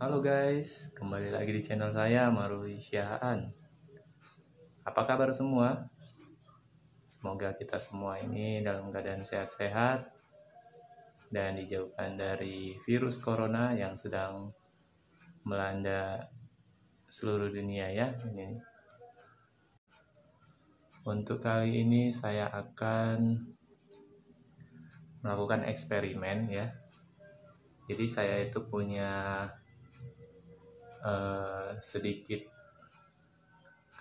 Halo guys, kembali lagi di channel saya Maruli Syahaan. Apa kabar semua? Semoga kita semua ini dalam keadaan sehat-sehat dan dijauhkan dari virus corona yang sedang melanda seluruh dunia ya. Ini. Untuk kali ini saya akan melakukan eksperimen ya. Jadi saya itu punya Eh, sedikit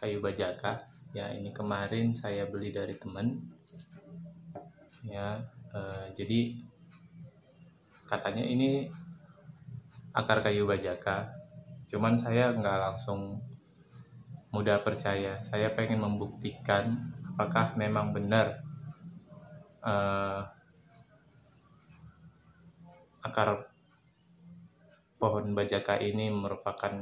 kayu bajaka ya ini kemarin saya beli dari temen ya eh, jadi katanya ini akar kayu bajaka cuman saya nggak langsung mudah percaya saya pengen membuktikan apakah memang benar eh, akar pohon bajaka ini merupakan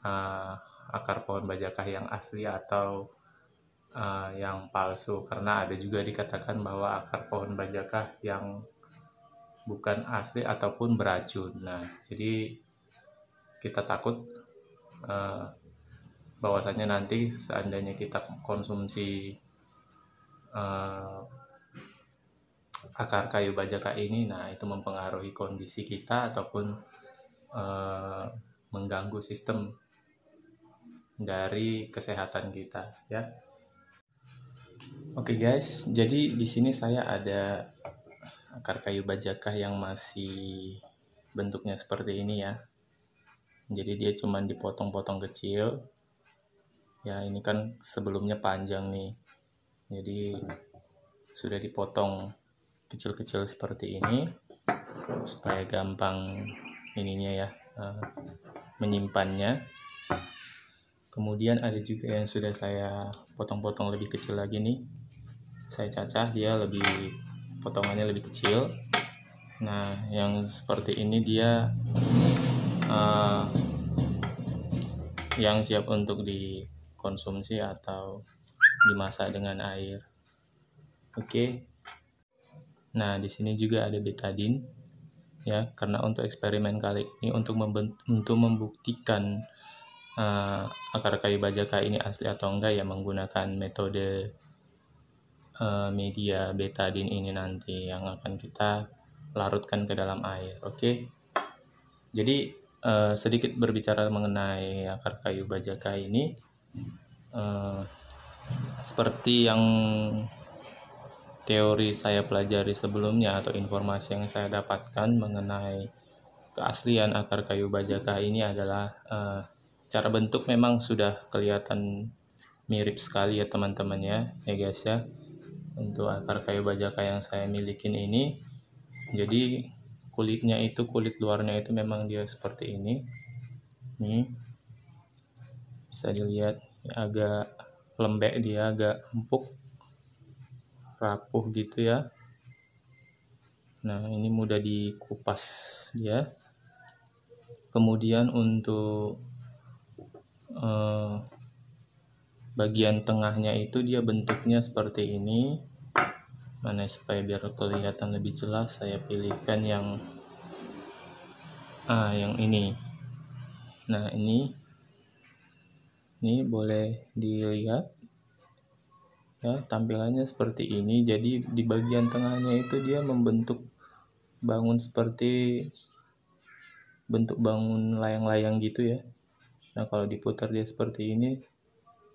uh, akar pohon bajaka yang asli atau uh, yang palsu karena ada juga dikatakan bahwa akar pohon bajaka yang bukan asli ataupun beracun. Nah, jadi kita takut uh, eh, bahwasanya nanti seandainya kita konsumsi uh, akar kayu bajaka ini, nah itu mempengaruhi kondisi kita ataupun Eh, mengganggu sistem dari kesehatan kita ya. Oke okay guys, jadi di sini saya ada akar kayu bajakah yang masih bentuknya seperti ini ya. Jadi dia cuma dipotong-potong kecil. Ya, ini kan sebelumnya panjang nih. Jadi sudah dipotong kecil-kecil seperti ini supaya gampang ininya ya uh, menyimpannya kemudian ada juga yang sudah saya potong-potong lebih kecil lagi nih saya cacah dia lebih potongannya lebih kecil nah yang seperti ini dia uh, yang siap untuk dikonsumsi atau dimasak dengan air oke okay. nah di sini juga ada betadine ya karena untuk eksperimen kali ini untuk untuk membuktikan uh, akar kayu bajaka ini asli atau enggak ya menggunakan metode uh, media betadin ini nanti yang akan kita larutkan ke dalam air oke okay? jadi uh, sedikit berbicara mengenai akar kayu bajaka ini uh, seperti yang teori saya pelajari sebelumnya atau informasi yang saya dapatkan mengenai keaslian akar kayu bajaka ini adalah uh, secara bentuk memang sudah kelihatan mirip sekali ya teman-teman ya ya guys ya untuk akar kayu bajaka yang saya milikin ini jadi kulitnya itu kulit luarnya itu memang dia seperti ini ini bisa dilihat agak lembek dia agak empuk rapuh gitu ya nah ini mudah dikupas ya kemudian untuk eh, bagian tengahnya itu dia bentuknya seperti ini mana supaya biar kelihatan lebih jelas saya pilihkan yang ah yang ini nah ini ini boleh dilihat ya tampilannya seperti ini jadi di bagian tengahnya itu dia membentuk bangun seperti bentuk bangun layang-layang gitu ya nah kalau diputar dia seperti ini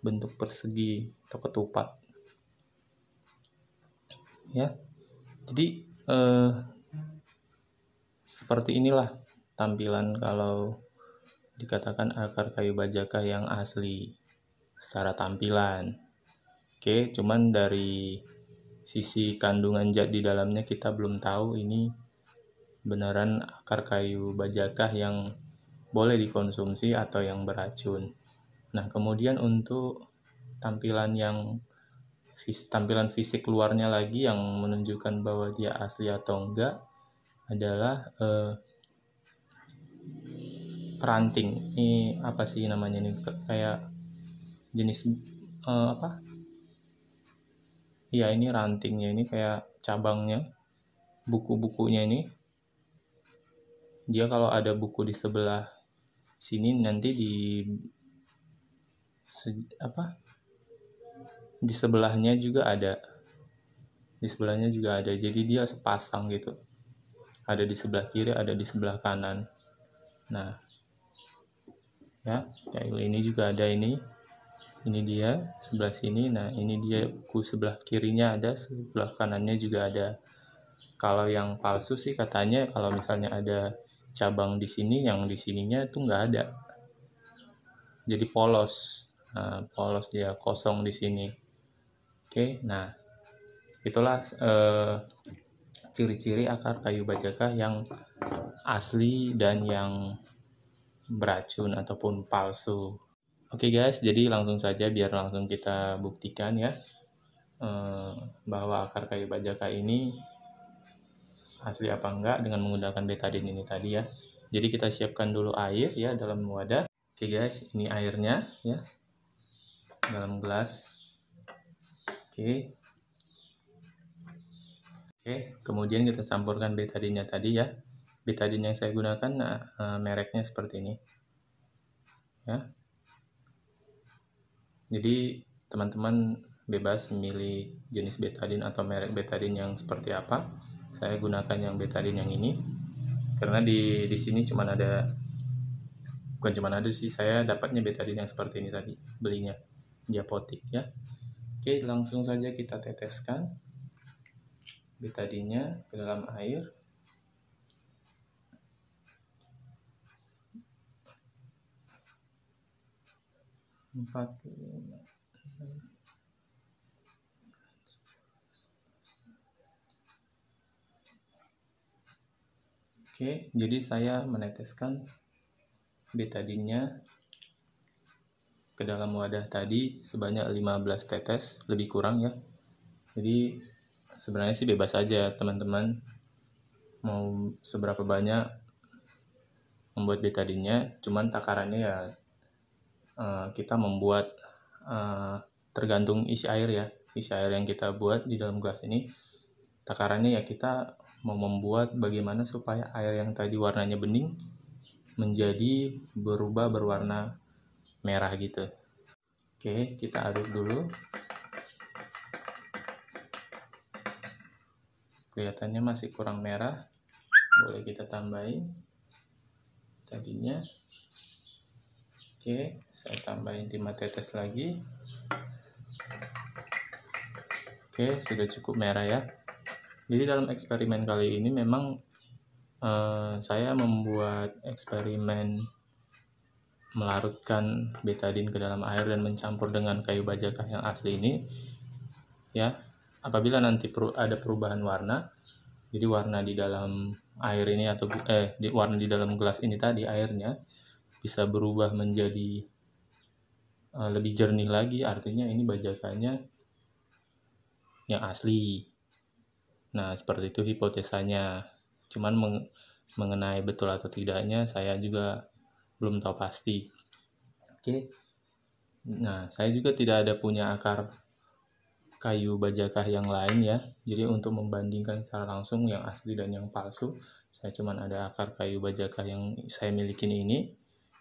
bentuk persegi atau ketupat ya jadi eh, seperti inilah tampilan kalau dikatakan akar kayu bajaka yang asli secara tampilan Oke, cuman dari sisi kandungan zat di dalamnya kita belum tahu ini beneran akar kayu bajakah yang boleh dikonsumsi atau yang beracun. Nah, kemudian untuk tampilan yang tampilan fisik luarnya lagi yang menunjukkan bahwa dia asli atau enggak adalah eh, ranting. Ini apa sih namanya ini kayak jenis eh, apa? ya ini rantingnya ini kayak cabangnya buku-bukunya ini dia kalau ada buku di sebelah sini nanti di se, apa di sebelahnya juga ada di sebelahnya juga ada jadi dia sepasang gitu ada di sebelah kiri ada di sebelah kanan nah ya kayak ini juga ada ini ini dia sebelah sini nah ini dia buku sebelah kirinya ada sebelah kanannya juga ada kalau yang palsu sih katanya kalau misalnya ada cabang di sini yang di sininya itu nggak ada jadi polos nah, polos dia kosong di sini oke nah itulah eh, ciri-ciri eh, akar kayu bajakah yang asli dan yang beracun ataupun palsu Oke guys, jadi langsung saja biar langsung kita buktikan ya eh, bahwa akar kayu bajaka ini asli apa enggak dengan menggunakan betadine ini tadi ya. Jadi kita siapkan dulu air ya dalam wadah. Oke guys, ini airnya ya dalam gelas. Oke. Oke, kemudian kita campurkan betadinnya tadi ya. Betadine yang saya gunakan nah, mereknya seperti ini. Ya, jadi teman-teman bebas memilih jenis betadin atau merek betadin yang seperti apa. Saya gunakan yang betadin yang ini karena di di sini cuma ada bukan cuma ada sih saya dapatnya betadin yang seperti ini tadi belinya di apotik ya. Oke langsung saja kita teteskan betadinnya ke dalam air empat Oke, jadi saya meneteskan betadinnya ke dalam wadah tadi sebanyak 15 tetes, lebih kurang ya. Jadi sebenarnya sih bebas aja teman-teman mau seberapa banyak membuat betadinnya, cuman takarannya ya Eh, kita membuat eh, tergantung isi air ya isi air yang kita buat di dalam gelas ini takarannya ya kita mau membuat bagaimana supaya air yang tadi warnanya bening menjadi berubah berwarna merah gitu oke kita aduk dulu kelihatannya masih kurang merah boleh kita tambahin tadinya Oke, saya tambahin 5 tetes lagi. Oke, sudah cukup merah ya. Jadi dalam eksperimen kali ini memang eh, saya membuat eksperimen melarutkan betadin ke dalam air dan mencampur dengan kayu bajakah yang asli ini ya apabila nanti per, ada perubahan warna jadi warna di dalam air ini atau eh di, warna di dalam gelas ini tadi airnya bisa berubah menjadi uh, lebih jernih lagi artinya ini bajakannya yang asli nah seperti itu hipotesanya cuman meng mengenai betul atau tidaknya saya juga belum tahu pasti oke okay. nah saya juga tidak ada punya akar kayu bajakah yang lain ya jadi untuk membandingkan secara langsung yang asli dan yang palsu saya cuman ada akar kayu bajakah yang saya miliki ini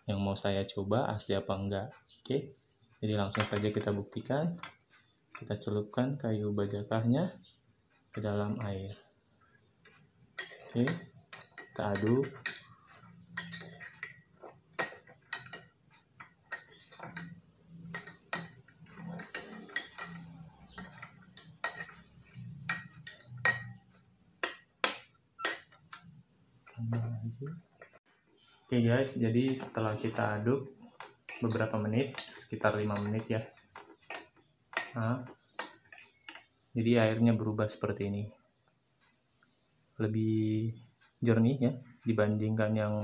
yang mau saya coba asli apa enggak. Oke, jadi langsung saja kita buktikan. Kita celupkan kayu bajakahnya ke dalam air. Oke, kita aduk. Tambah lagi. Oke okay guys, jadi setelah kita aduk beberapa menit, sekitar 5 menit ya. Nah, jadi airnya berubah seperti ini. Lebih jernih ya dibandingkan yang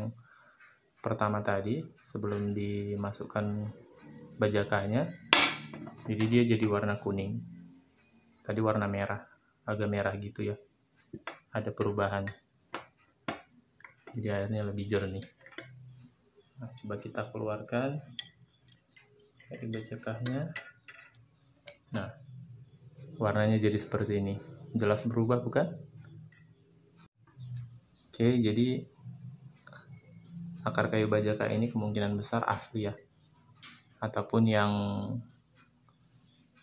pertama tadi sebelum dimasukkan bajakanya. Jadi dia jadi warna kuning. Tadi warna merah, agak merah gitu ya. Ada perubahan. Jadi airnya lebih jernih nah coba kita keluarkan dari bercekahnya. nah warnanya jadi seperti ini jelas berubah bukan oke jadi akar kayu bajaka ini kemungkinan besar asli ya ataupun yang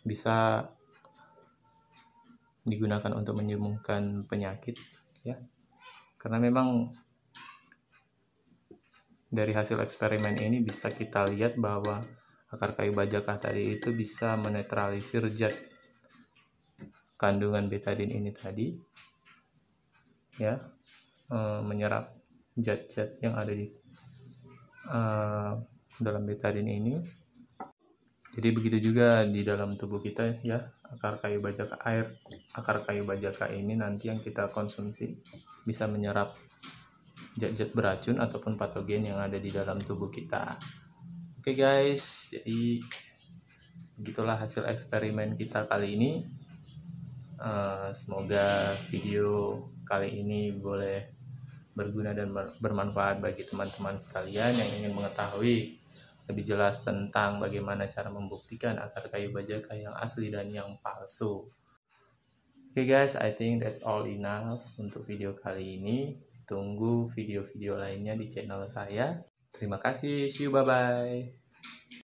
bisa digunakan untuk menyembuhkan penyakit ya karena memang dari hasil eksperimen ini bisa kita lihat bahwa akar kayu bajakah tadi itu bisa menetralisir zat kandungan betadin ini tadi ya e, menyerap zat-zat yang ada di e, dalam betadin ini jadi begitu juga di dalam tubuh kita ya akar kayu bajak air akar kayu bajaka ini nanti yang kita konsumsi bisa menyerap zat-zat beracun ataupun patogen yang ada di dalam tubuh kita. Oke okay guys, jadi begitulah hasil eksperimen kita kali ini. Uh, semoga video kali ini boleh berguna dan bermanfaat bagi teman-teman sekalian yang ingin mengetahui lebih jelas tentang bagaimana cara membuktikan akar kayu bajaka yang asli dan yang palsu. Oke okay guys, I think that's all enough untuk video kali ini. Tunggu video-video lainnya di channel saya. Terima kasih, see you, bye-bye.